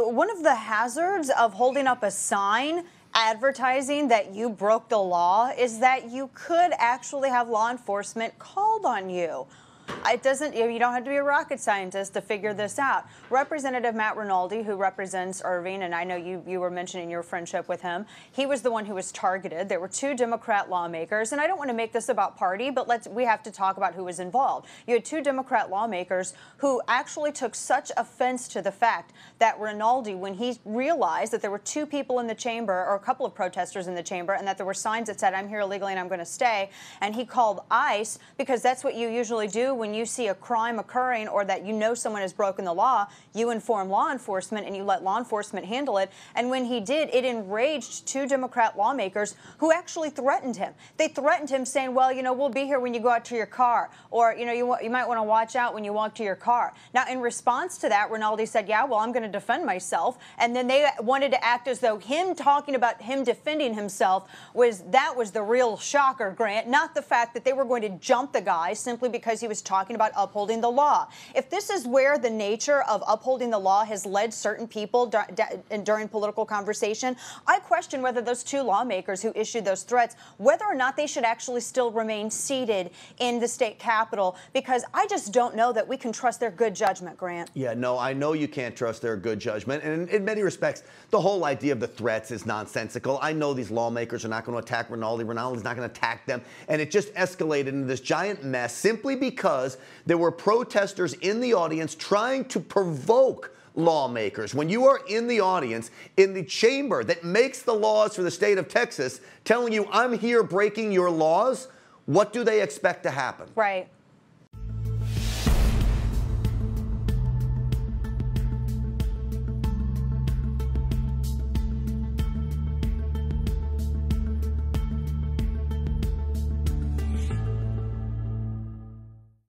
One of the hazards of holding up a sign advertising that you broke the law is that you could actually have law enforcement called on you. It doesn't, you don't have to be a rocket scientist to figure this out. Representative Matt Rinaldi, who represents Irving, and I know you, you were mentioning your friendship with him, he was the one who was targeted. There were two Democrat lawmakers, and I don't want to make this about party, but let's, we have to talk about who was involved. You had two Democrat lawmakers who actually took such offense to the fact that Rinaldi, when he realized that there were two people in the chamber, or a couple of protesters in the chamber, and that there were signs that said, I'm here illegally and I'm going to stay, and he called ICE because that's what you usually do when you see a crime occurring or that you know someone has broken the law, you inform law enforcement and you let law enforcement handle it. And when he did, it enraged two Democrat lawmakers who actually threatened him. They threatened him saying, well, you know, we'll be here when you go out to your car or, you know, you, you might want to watch out when you walk to your car. Now, in response to that, Rinaldi said, yeah, well, I'm going to defend myself. And then they wanted to act as though him talking about him defending himself was that was the real shocker, Grant, not the fact that they were going to jump the guy simply because he was talking talking about upholding the law. If this is where the nature of upholding the law has led certain people d- d- during political conversation, I question whether those two lawmakers who issued those threats, whether or not they should actually still remain seated in the state capitol, because I just don't know that we can trust their good judgment, Grant. Yeah, no, I know you can't trust their good judgment. And in many respects, the whole idea of the threats is nonsensical. I know these lawmakers are not going to attack Rinaldi. Rinaldi's not going to attack them. And it just escalated into this giant mess simply because there were protesters in the audience trying to provoke lawmakers. When you are in the audience, in the chamber that makes the laws for the state of Texas, telling you, I'm here breaking your laws, what do they expect to happen? Right.